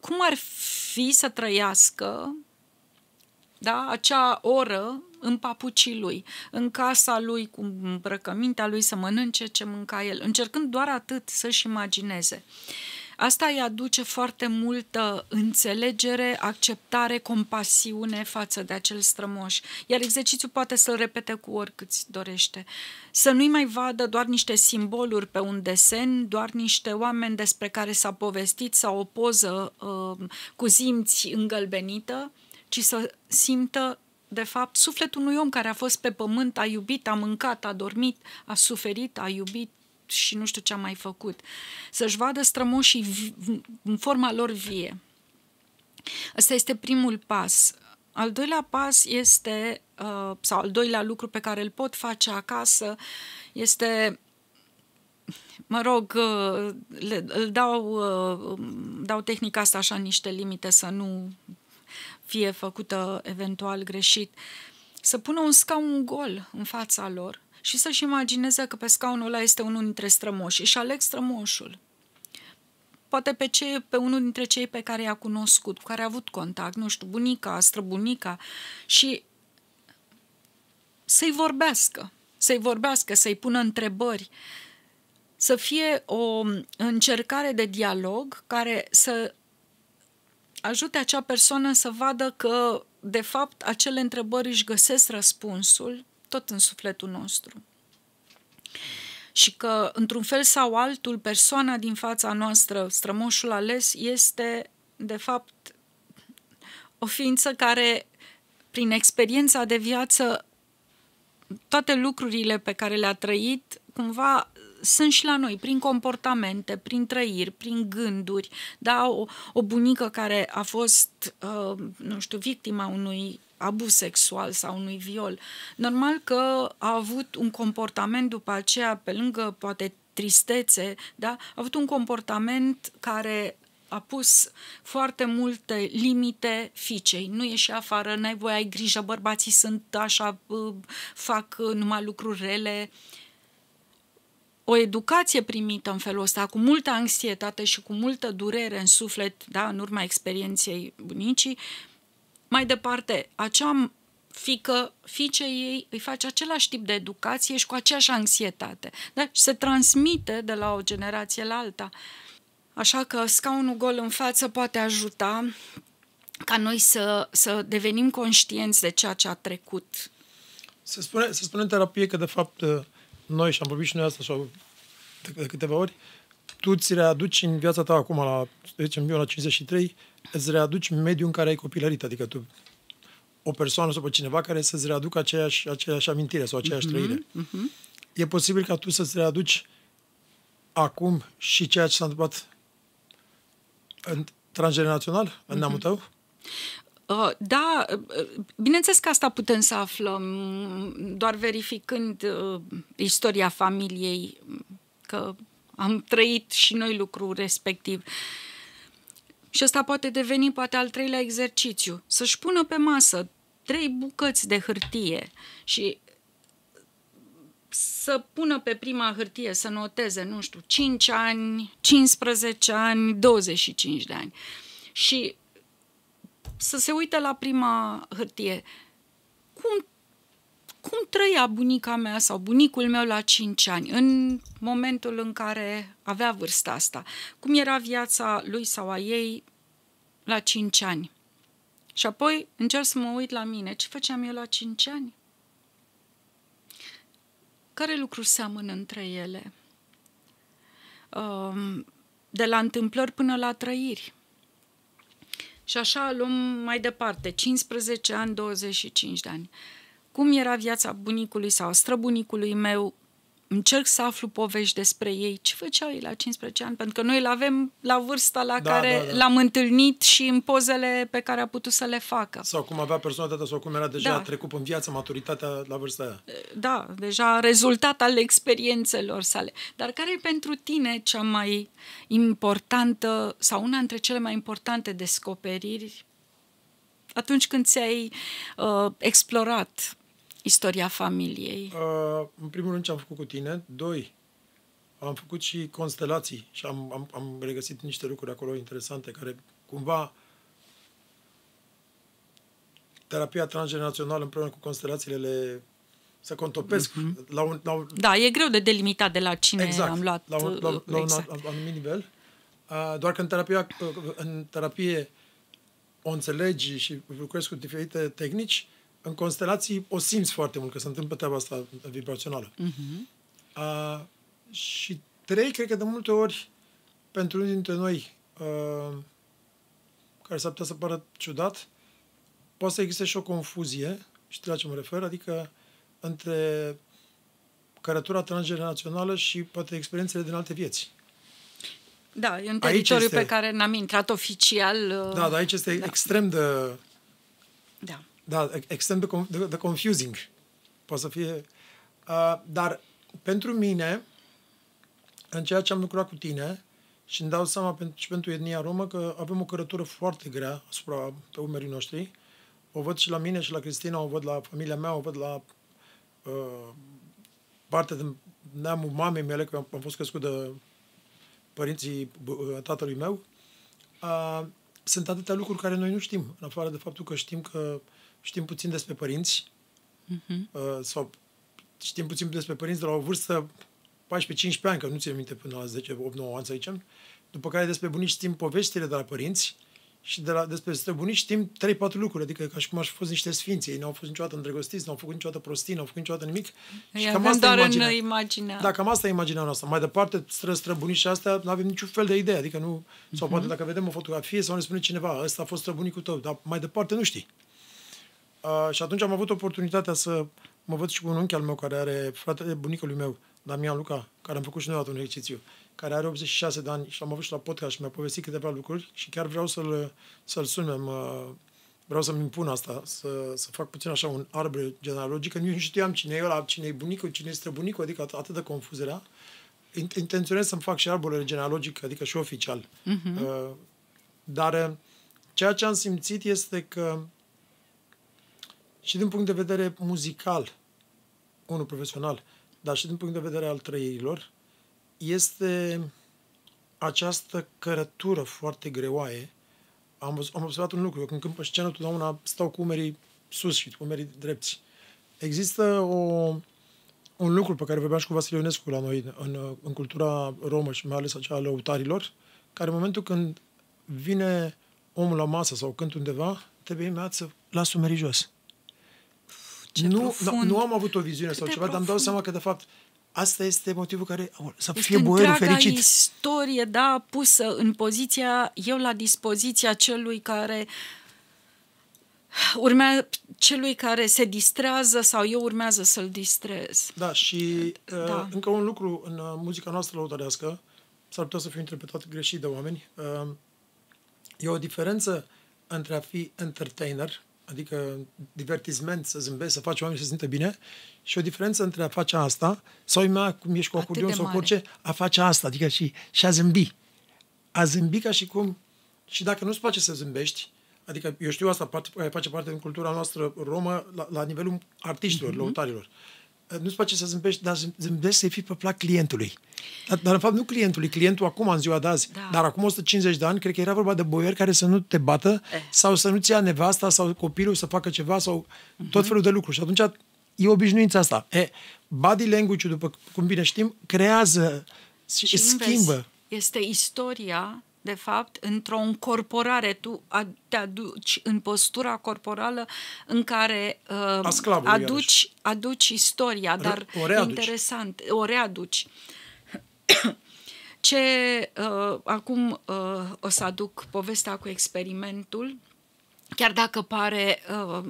cum ar fi să trăiască da, acea oră în papucii lui, în casa lui, cu îmbrăcămintea lui, să mănânce ce mânca el, încercând doar atât să-și imagineze. Uh, Asta îi aduce foarte multă înțelegere, acceptare, compasiune față de acel strămoș. Iar exercițiul poate să-l repete cu oricât dorește. Să nu-i mai vadă doar niște simboluri pe un desen, doar niște oameni despre care s-a povestit sau o poză uh, cu zimți îngălbenită, ci să simtă de fapt, sufletul unui om care a fost pe pământ, a iubit, a mâncat, a dormit, a suferit, a iubit, și nu știu ce am mai făcut. Să-și vadă strămoșii în forma lor vie. Ăsta este primul pas. Al doilea pas este, uh, sau al doilea lucru pe care îl pot face acasă, este mă rog, uh, le, îl dau, uh, dau tehnica asta așa niște limite să nu fie făcută eventual greșit, să pună un scaun gol în fața lor și să-și imagineze că pe scaunul ăla este unul dintre strămoși și aleg strămoșul. Poate pe, cei, pe unul dintre cei pe care i-a cunoscut, cu care a avut contact, nu știu, bunica, străbunica și să-i vorbească, să-i vorbească, să-i pună întrebări, să fie o încercare de dialog care să ajute acea persoană să vadă că, de fapt, acele întrebări își găsesc răspunsul tot în sufletul nostru. Și că, într-un fel sau altul, persoana din fața noastră, strămoșul ales, este, de fapt, o ființă care, prin experiența de viață, toate lucrurile pe care le-a trăit, cumva sunt și la noi, prin comportamente, prin trăiri, prin gânduri. Da, o, o bunică care a fost, uh, nu știu, victima unui abuz sexual sau unui viol. Normal că a avut un comportament după aceea, pe lângă poate tristețe, da? a avut un comportament care a pus foarte multe limite fiicei. Nu ieși afară, n-ai voie, ai grijă, bărbații sunt așa, fac numai lucruri rele. O educație primită în felul ăsta, cu multă anxietate și cu multă durere în suflet, da, în urma experienței bunicii, mai departe, acea fică, fiice ei îi face același tip de educație și cu aceeași anxietate. Da? Și se transmite de la o generație la alta. Așa că scaunul gol în față poate ajuta ca noi să, să devenim conștienți de ceea ce a trecut. Se spune, se spune în terapie că, de fapt, noi, și am vorbit și noi asta sau de, de câteva ori, tu ți readuci în viața ta acum, la, să zicem eu, la 53, îți readuci mediul în care ai copilărit, adică tu o persoană sau pe cineva care să-ți readucă aceeași, aceeași amintire sau aceeași uh-huh, trăire. Uh-huh. E posibil ca tu să-ți readuci acum și ceea ce s-a întâmplat în transgenerațional, uh-huh. în mhm. neamul tău? Uh, da, uh, bineînțeles că asta putem să aflăm mm, doar verificând uh, istoria familiei, că am trăit și noi lucrul respectiv. Uh, și ăsta poate deveni poate al treilea exercițiu. Să-și pună pe masă trei bucăți de hârtie și să pună pe prima hârtie, să noteze, nu știu, 5 ani, 15 ani, 25 de ani. Și să se uite la prima hârtie. Cum cum trăia bunica mea sau bunicul meu la 5 ani, în momentul în care avea vârsta asta, cum era viața lui sau a ei la 5 ani. Și apoi încerc să mă uit la mine, ce făceam eu la 5 ani? Care lucruri seamănă între ele? Um, de la întâmplări până la trăiri. Și așa luăm mai departe, 15 ani, 25 de ani cum era viața bunicului sau străbunicului meu, încerc să aflu povești despre ei, ce făceau ei la 15 ani, pentru că noi îl avem la vârsta la da, care da, da. l-am întâlnit și în pozele pe care a putut să le facă. Sau cum avea personalitatea sau cum era deja da. trecut în viață, maturitatea la vârsta aia. Eh, da, deja rezultat al experiențelor sale. Dar care e pentru tine cea mai importantă sau una dintre cele mai importante descoperiri atunci când ți-ai uh, explorat istoria familiei? Uh, în primul rând ce am făcut cu tine, doi, am făcut și constelații și am, am, am regăsit niște lucruri acolo interesante care cumva terapia transgenerațională împreună cu constelațiile le se contopesc mm-hmm. la, un, la un... Da, e greu de delimitat de la cine exact, am luat... La un, la, la exact. anumit nivel. Uh, doar că în, terapia, uh, în terapie o înțelegi și lucrezi cu diferite tehnici, uh, în constelații o simți foarte mult, că se întâmplă treaba asta vibrațională. Uh-huh. A, și trei, cred că de multe ori, pentru unii dintre noi, a, care s-ar putea să pară ciudat, poate să existe și o confuzie, știi la ce mă refer, adică între cărătura transgenerațională și poate experiențele din alte vieți. Da, e un teritoriu este... pe care n-am intrat oficial. Uh, da, dar aici este da. extrem de da. Da, extrem de, de, de confusing. Poate să fie... Uh, dar pentru mine, în ceea ce am lucrat cu tine, și îmi dau seama pentru, și pentru etnia romă că avem o cărătură foarte grea asupra pe umerii noștri. O văd și la mine și la Cristina, o văd la familia mea, o văd la uh, parte din neamul mamei mele, că am fost crescut de părinții tatălui meu, uh, sunt atâtea lucruri care noi nu știm, în afară de faptul că știm că știm puțin despre părinți uh-huh. sau știm puțin despre părinți de la o vârstă 14-15 ani, că nu țin minte până la 10, 8, 9 ani să zicem, după care despre bunici știm poveștile de la părinți și de la, despre străbunici știm 3-4 lucruri, adică ca și cum aș fi fost niște sfinți, ei nu au fost niciodată îndrăgostiți, nu au făcut niciodată prostii, nu au făcut niciodată nimic. Ei și cam asta doar imaginea. în imaginea. Da, cam asta e imaginea noastră. Mai departe, stră, străbunici și astea, nu avem niciun fel de idee, adică nu, sau uh-huh. poate dacă vedem o fotografie sau ne spune cineva, ăsta a fost străbunicul tău, dar mai departe nu știi și atunci am avut oportunitatea să mă văd și cu un unchi al meu care are, fratele bunicului meu, Damian Luca, care am făcut și noi atunci un exercițiu, care are 86 de ani și l-am avut și la podcast și mi-a povestit câteva lucruri și chiar vreau să-l, să-l sunem, uh, vreau să-mi impun asta, să, să fac puțin așa un arbre genealogic, că nu știam cine e ăla, cine e bunicul, cine este bunicul, adică at- atât de confuzerea. Intenționez să-mi fac și arborele genealogic, adică și oficial. Uh-huh. Uh, dar ceea ce am simțit este că și din punct de vedere muzical, unul profesional, dar și din punct de vedere al trăirilor, este această cărătură foarte greoaie. Am, am observat un lucru, eu când cânt pe scenă, totdeauna stau cu umerii sus și cu umerii drepți. Există o, un lucru pe care vorbeam și cu Vasile Ionescu la noi în, în cultura romă și mai ales acea a lăutarilor, care în momentul când vine omul la masă sau cânt undeva, trebuie imediat să las umerii jos. Ce nu, da, nu am avut o viziune sau ceva, profund. dar îmi dau seama că, de fapt, asta este motivul care au, să este fie boierul fericit. istorie, da, pusă în poziția, eu la dispoziția celui care urmează celui care se distrează sau eu urmează să-l distrez. Da, și da. Uh, încă un lucru în uh, muzica noastră lăutărească, s-ar putea să fiu interpretat greșit de oameni, uh, e o diferență între a fi entertainer adică divertisment, să zâmbești, să faci oamenii să se simtă bine și o diferență între a face asta sau mea, cum ești cu acordeon sau cu orice, a face asta, adică și, și a zâmbi. A zâmbi ca și cum, și dacă nu-ți place să zâmbești, adică eu știu asta, face parte din cultura noastră romă la, la nivelul artiștilor, mm-hmm. lăutarilor nu-ți place să zâmbești, dar zâmbești să-i fii pe plac clientului. Dar, dar, în fapt, nu clientului, clientul acum, în ziua de azi, da. dar acum 150 de ani, cred că era vorba de boier care să nu te bată eh. sau să nu-ți ia nevasta sau copilul să facă ceva sau uh-huh. tot felul de lucruri. Și atunci e obișnuința asta. eh, body language-ul, după cum bine știm, creează și, și schimbă. Vezi, este istoria de fapt, într-o încorporare. Tu te aduci în postura corporală în care uh, aduci, aduci istoria, Re dar o readuci. interesant, o readuci. Ce uh, acum uh, o să aduc povestea cu experimentul, chiar dacă pare, uh,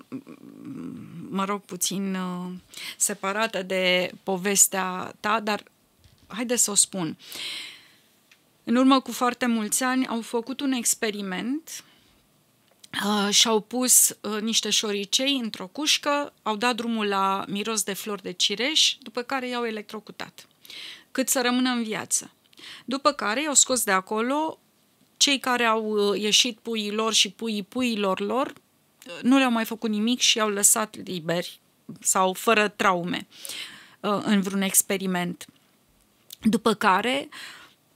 mă rog, puțin uh, separată de povestea ta, dar haide să o spun. Uh, în urmă cu foarte mulți ani, au făcut un experiment uh, și-au pus uh, niște șoricei într-o cușcă, au dat drumul la miros de flori de cireș, după care i-au electrocutat, cât să rămână în viață. După care i-au scos de acolo cei care au uh, ieșit puii lor și puii puiilor lor, nu le-au mai făcut nimic și i-au lăsat liberi sau fără traume în vreun experiment. După care uh,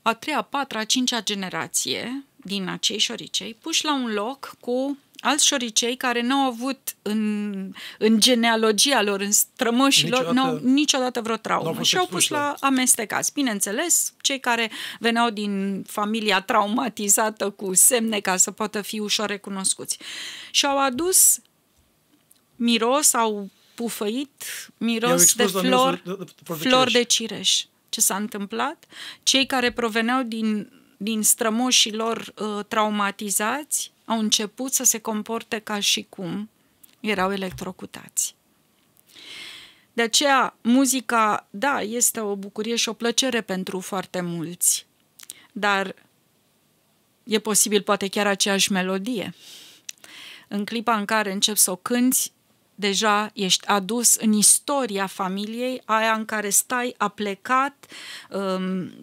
a treia, a patra, a cincea generație din acei șoricei, puși la un loc cu alți șoricei care n au avut în, în genealogia lor, în strămoșii lor n-au, niciodată vreo traumă au și au pus la amestecați. Bineînțeles, cei care veneau din familia traumatizată cu semne ca să poată fi ușor recunoscuți. Și au adus miros, au pufăit miros de flori, flor de cireș ce s-a întâmplat, cei care proveneau din, din strămoșii lor uh, traumatizați au început să se comporte ca și cum erau electrocutați. De aceea, muzica, da, este o bucurie și o plăcere pentru foarte mulți, dar e posibil poate chiar aceeași melodie. În clipa în care începi să o cânți, deja ești adus în istoria familiei, aia în care stai, a plecat, um,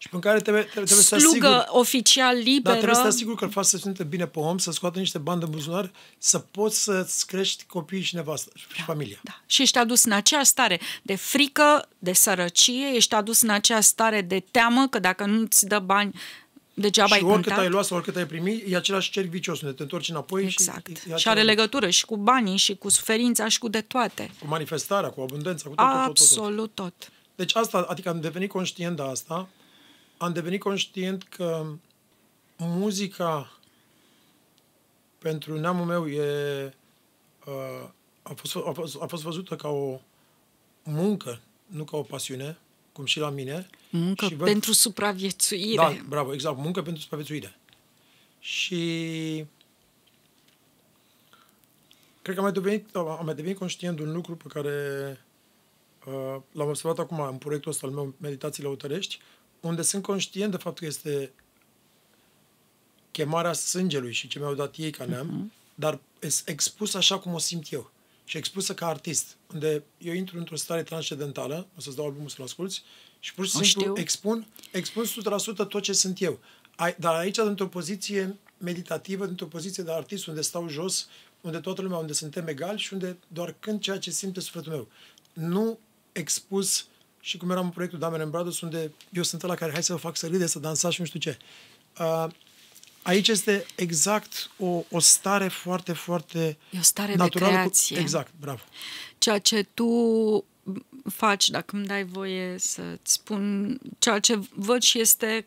și prin care trebuie, trebuie, trebuie slugă să asigur, oficial liberă. Dar trebuie să asigur că îl faci să se simte bine pe om, să scoată niște bani de buzunar, să poți să-ți crești copiii și nevastă și da, familia. Da. Și ești adus în acea stare de frică, de sărăcie, ești adus în acea stare de teamă că dacă nu-ți dă bani Degeaba și ai oricât contat. ai luat sau oricât ai primit, e același cerc vicios unde te întorci înapoi. Exact. Și, și are legătură și cu banii, și cu suferința, și cu de toate. Cu manifestarea, cu abundența, cu tot, Absolut tot, tot, tot. tot. Deci asta, adică am devenit conștient de asta, am devenit conștient că muzica pentru neamul meu e, uh, a, fost, a, fost, a fost văzută ca o muncă, nu ca o pasiune, cum și la mine. Muncă și vă... pentru supraviețuire. Da, bravo, exact, muncă pentru supraviețuire. Și cred că am mai devenit, am mai devenit conștient de un lucru pe care uh, l-am observat acum în proiectul ăsta al meu, Meditațiile Autărești, unde sunt conștient de faptul că este chemarea sângelui și ce mi-au dat ei ca neam, uh-huh. dar expus așa cum o simt eu și expusă ca artist, unde eu intru într-o stare transcendentală, o să-ți dau albumul să-l asculti, și pur și simplu știu. expun, expun 100% tot ce sunt eu. Ai, dar aici, într o poziție meditativă, într o poziție de artist, unde stau jos, unde toată lumea, unde suntem egali și unde doar când ceea ce simte sufletul meu. Nu expus și cum eram în proiectul Damen and Brothers, unde eu sunt la care hai să vă fac să râde, să dansați și nu știu ce. Uh, aici este exact o, o stare foarte, foarte E o stare naturală. de creație. Cu... Exact, bravo. Ceea ce tu faci, dacă îmi dai voie să-ți spun ceea ce văd și este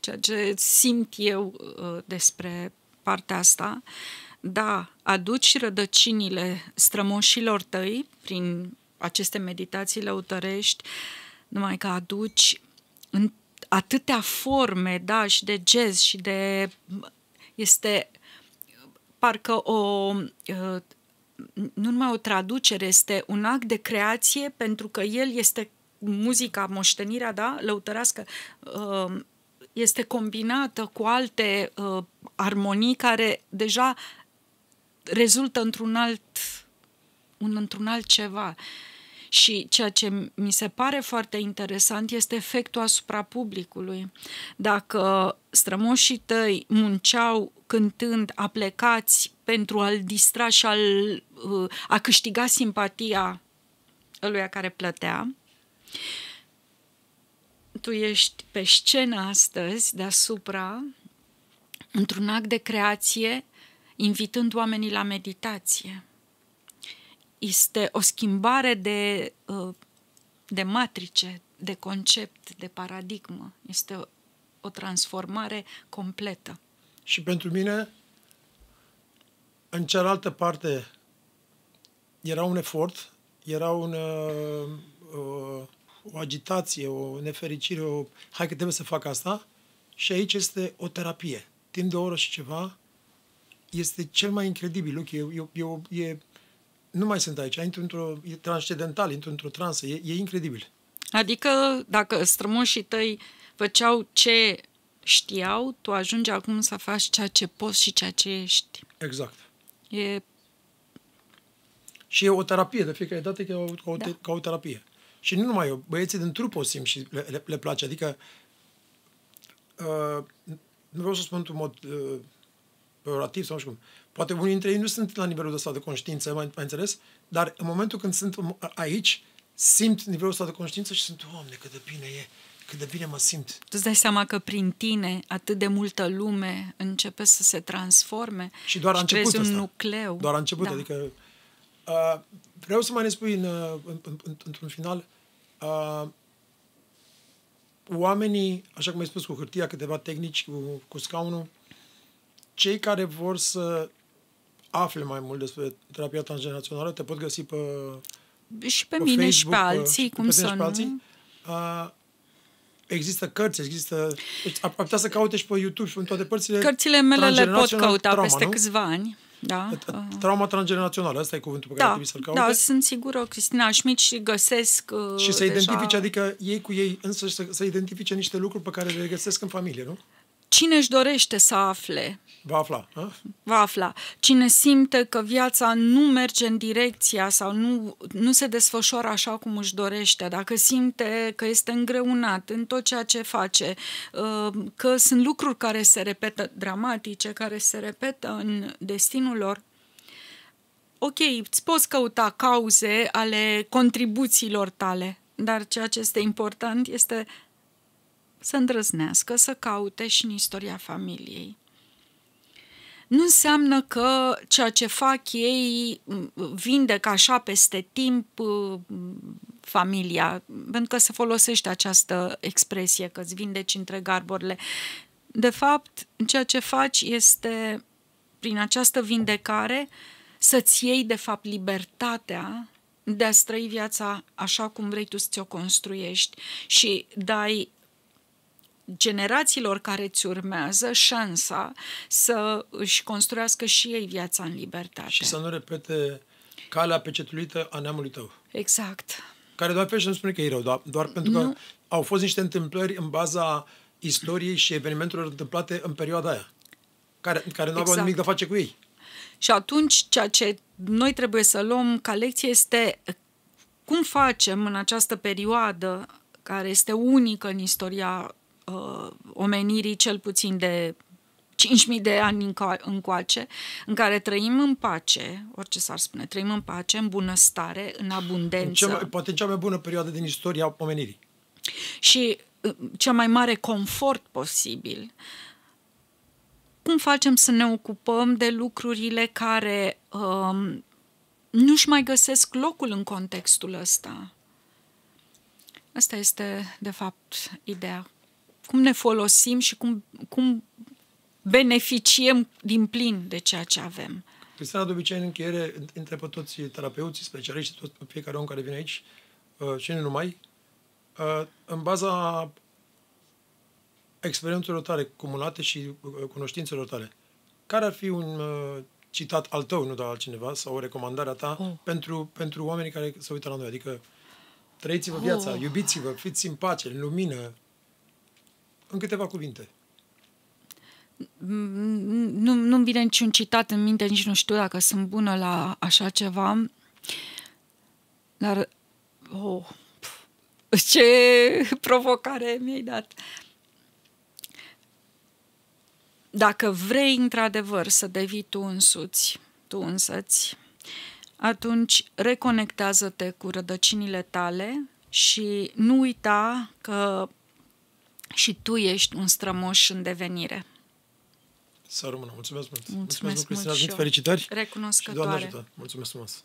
ceea ce simt eu uh, despre partea asta, da, aduci rădăcinile strămoșilor tăi prin aceste meditații lăutărești, numai că aduci în atâtea forme, da, și de jazz și de... Este parcă o... Uh, nu numai o traducere, este un act de creație pentru că el este muzica, moștenirea, da, lăutărească, uh, este combinată cu alte uh, armonii care deja rezultă într-un alt, un, într-un alt ceva. Uh, și ceea ce mi se pare foarte interesant este efectul asupra publicului. Dacă strămoșii tăi munceau cântând aplecați pentru a-l distra și a uh, a câștiga simpatia lui care plătea, tu ești pe scenă astăzi, deasupra, într-un act de creație, invitând oamenii la meditație este o schimbare de, uh, de matrice, de concept, de paradigmă. Este o, o transformare completă. Și pentru mine, în cealaltă parte, era un efort, era un, o, uh, o agitație, o nefericire, o hai că trebuie să fac asta. Și aici este o terapie. Timp de o oră și ceva, este cel mai incredibil lucru. Eu, e, e, e nu mai sunt aici, intru într-o, e transcendental, intru într-o transă, e, e incredibil. Adică dacă strămoșii tăi făceau ce știau, tu ajungi acum să faci ceea ce poți și ceea ce ești. Exact. E... Și e o terapie, de fiecare dată e o, ca, da. ca o terapie. Și nu numai eu, băieții din trup o simt și le, le, le place. Adică, uh, nu vreau să spun într-un mod uh, peorativ sau nu știu cum, Poate unii dintre ei nu sunt la nivelul ăsta de conștiință, mai, mai înțeles, dar în momentul când sunt aici, simt nivelul ăsta de conștiință și sunt, oameni, cât de bine e, cât de bine mă simt. Tu îți dai seama că prin tine atât de multă lume începe să se transforme și doar și a început un asta. nucleu. Doar a început, da. adică uh, vreau să mai ne spui în, în, în, într-un final uh, oamenii, așa cum ai spus cu hârtia, câteva tehnici, cu, cu scaunul, cei care vor să afle mai mult despre terapia transgenerațională, te pot găsi pe și pe, pe mine Facebook, și pe alții, pe, cum pe să nu. alții. Uh, există cărți, există... Deci, ar putea să caute și pe YouTube și în toate părțile. Cărțile mele le pot căuta trauma, peste nu? câțiva ani. Da. Uh. Trauma transgenerațională, asta e cuvântul pe care da, trebuie să-l caute. Da, sunt sigură, Cristina Schmidt și găsesc uh, Și să deja... identifice, adică ei cu ei însă să, să identifice niște lucruri pe care le găsesc în familie, nu? Cine își dorește să afle? Va afla. A? Va afla. Cine simte că viața nu merge în direcția sau nu, nu se desfășoară așa cum își dorește, dacă simte că este îngreunat în tot ceea ce face, uh, că sunt lucruri care se repetă, dramatice, care se repetă în destinul lor, ok, îți poți căuta cauze ale contribuțiilor tale, dar ceea ce este important este să îndrăznească să caute și în istoria familiei. Nu înseamnă că ceea ce fac ei vindecă așa peste timp familia, pentru că se folosește această expresie că îți vindeci între garburile. De fapt, ceea ce faci este, prin această vindecare, să-ți iei, de fapt, libertatea de a străi viața așa cum vrei tu să ți-o construiești și dai generațiilor care ți urmează șansa să își construiască și ei viața în libertate. Și să nu repete calea pecetulită a neamului tău. Exact. Care doar ferește nu spune că e rău, doar, doar pentru că nu. au fost niște întâmplări în baza istoriei și evenimentelor întâmplate în perioada aia, care, care nu exact. nimic de a face cu ei. Și atunci ceea ce noi trebuie să luăm ca lecție este cum facem în această perioadă care este unică în istoria uh, omenirii cel puțin de 5.000 de ani încoace, în care trăim în pace, orice s-ar spune, trăim în pace, în bunăstare, în abundență. cea mai, poate cea mai bună perioadă din istoria omenirii. Și uh, cea mai mare confort posibil. Cum facem să ne ocupăm de lucrurile care um, nu-și mai găsesc locul în contextul ăsta? Asta este, de fapt, ideea cum ne folosim și cum, cum beneficiem din plin de ceea ce avem. Cristina, de obicei, în încheiere, pe toți terapeuții, specialiștii, tot, fiecare om care vine aici uh, și nu numai, uh, în baza experiențelor tale cumulate și uh, cunoștințelor tale, care ar fi un citat al tău, nu de altcineva, sau o recomandare a ta oh. pentru, pentru oamenii care se uită la noi? Adică trăiți-vă viața, oh. iubiți-vă, fiți în pace, în lumină, în câteva cuvinte. Nu, nu-mi vine niciun citat în minte, nici nu știu dacă sunt bună la așa ceva, dar oh, ce provocare mi-ai dat. Dacă vrei într-adevăr să devii tu însuți, tu însăți, atunci reconectează-te cu rădăcinile tale și nu uita că și tu ești un strămoș în devenire. Să rămână. Mulțumesc mult. Mulțumesc, Mulțumesc mult, Cristina. eu. felicitări. Recunoscătoare. Și Doamne ajută. Mulțumesc frumos.